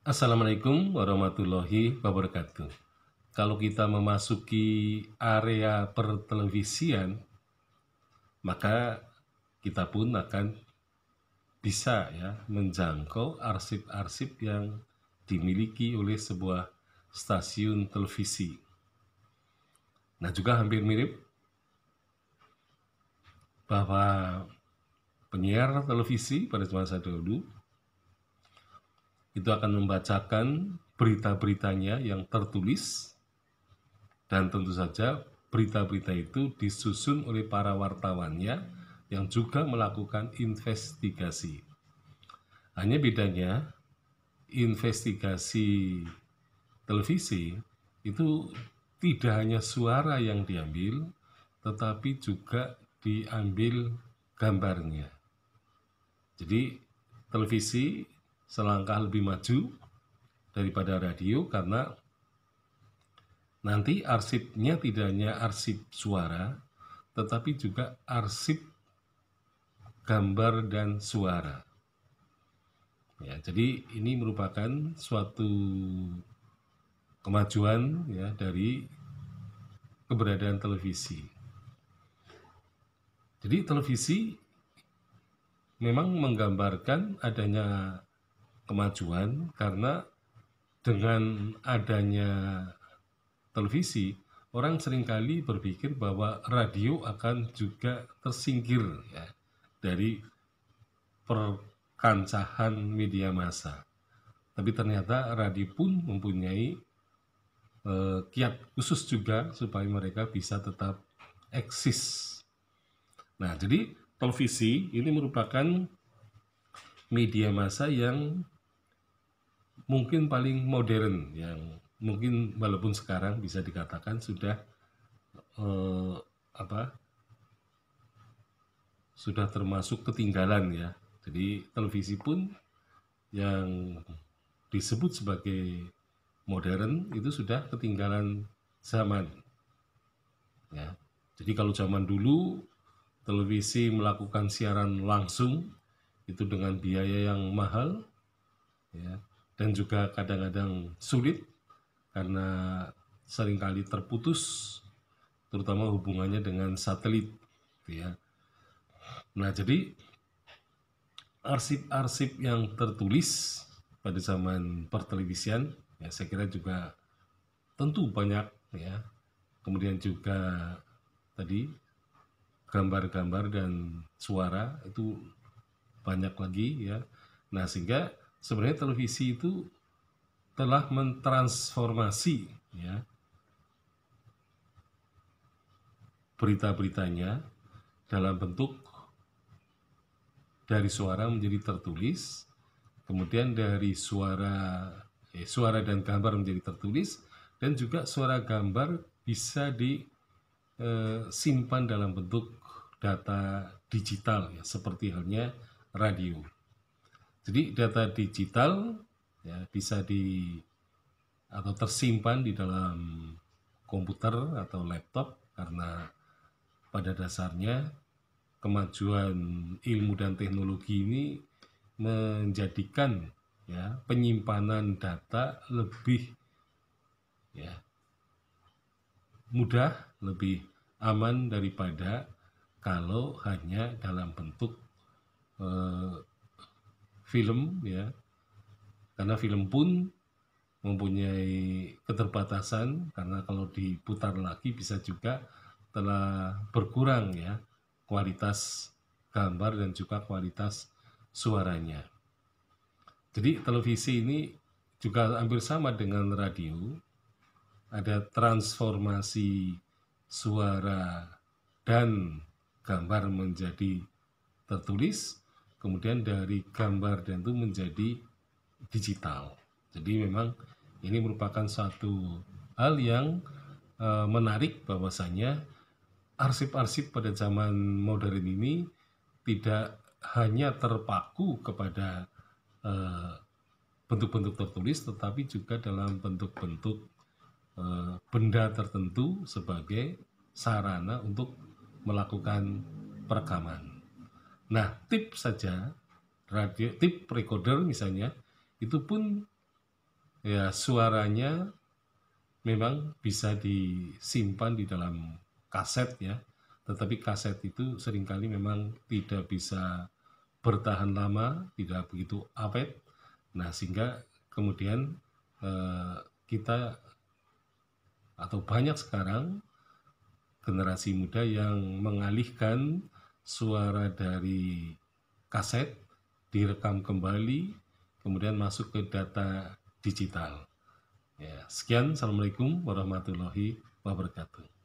Assalamualaikum warahmatullahi wabarakatuh. Kalau kita memasuki area pertelevisian, maka kita pun akan bisa ya menjangkau arsip-arsip yang dimiliki oleh sebuah stasiun televisi. Nah, juga hampir mirip bahwa penyiar televisi pada masa dulu itu akan membacakan berita-beritanya yang tertulis dan tentu saja berita-berita itu disusun oleh para wartawannya yang juga melakukan investigasi. Hanya bedanya investigasi televisi itu tidak hanya suara yang diambil tetapi juga diambil gambarnya. Jadi televisi selangkah lebih maju daripada radio karena nanti arsipnya tidak hanya arsip suara tetapi juga arsip gambar dan suara. Ya, jadi ini merupakan suatu kemajuan ya dari keberadaan televisi. Jadi televisi memang menggambarkan adanya kemajuan karena dengan adanya televisi orang seringkali berpikir bahwa radio akan juga tersingkir ya dari perkancahan media massa. Tapi ternyata radio pun mempunyai eh, kiat khusus juga supaya mereka bisa tetap eksis. Nah, jadi televisi ini merupakan media massa yang mungkin paling modern yang mungkin walaupun sekarang bisa dikatakan sudah eh, apa sudah termasuk ketinggalan ya. Jadi televisi pun yang disebut sebagai modern itu sudah ketinggalan zaman. Ya. Jadi kalau zaman dulu televisi melakukan siaran langsung itu dengan biaya yang mahal ya dan juga kadang-kadang sulit karena seringkali terputus terutama hubungannya dengan satelit gitu ya. Nah, jadi arsip-arsip yang tertulis pada zaman pertelevisian ya saya kira juga tentu banyak ya. Kemudian juga tadi gambar-gambar dan suara itu banyak lagi ya. Nah, sehingga sebenarnya televisi itu telah mentransformasi ya berita-beritanya dalam bentuk dari suara menjadi tertulis, kemudian dari suara eh, suara dan gambar menjadi tertulis dan juga suara gambar bisa disimpan eh, dalam bentuk data digital ya seperti halnya radio. Jadi data digital ya bisa di atau tersimpan di dalam komputer atau laptop karena pada dasarnya kemajuan ilmu dan teknologi ini menjadikan ya penyimpanan data lebih ya mudah, lebih aman daripada kalau hanya dalam bentuk eh, film ya karena film pun mempunyai keterbatasan karena kalau diputar lagi bisa juga telah berkurang ya kualitas gambar dan juga kualitas suaranya. Jadi televisi ini juga hampir sama dengan radio. Ada transformasi suara dan gambar menjadi tertulis kemudian dari gambar dan itu menjadi digital. Jadi memang ini merupakan satu hal yang e, menarik bahwasanya arsip-arsip pada zaman modern ini tidak hanya terpaku kepada eh, bentuk-bentuk tertulis tetapi juga dalam bentuk-bentuk e, benda tertentu sebagai sarana untuk melakukan perekaman. Nah, tip saja radio tip recorder misalnya itu pun ya suaranya memang bisa disimpan di dalam kaset ya. Tetapi kaset itu seringkali memang tidak bisa bertahan lama, tidak begitu awet. Nah, sehingga kemudian eh, kita atau banyak sekarang generasi muda yang mengalihkan suara dari kaset direkam kembali kemudian masuk ke data digital. Ya, sekian, assalamualaikum warahmatullahi wabarakatuh.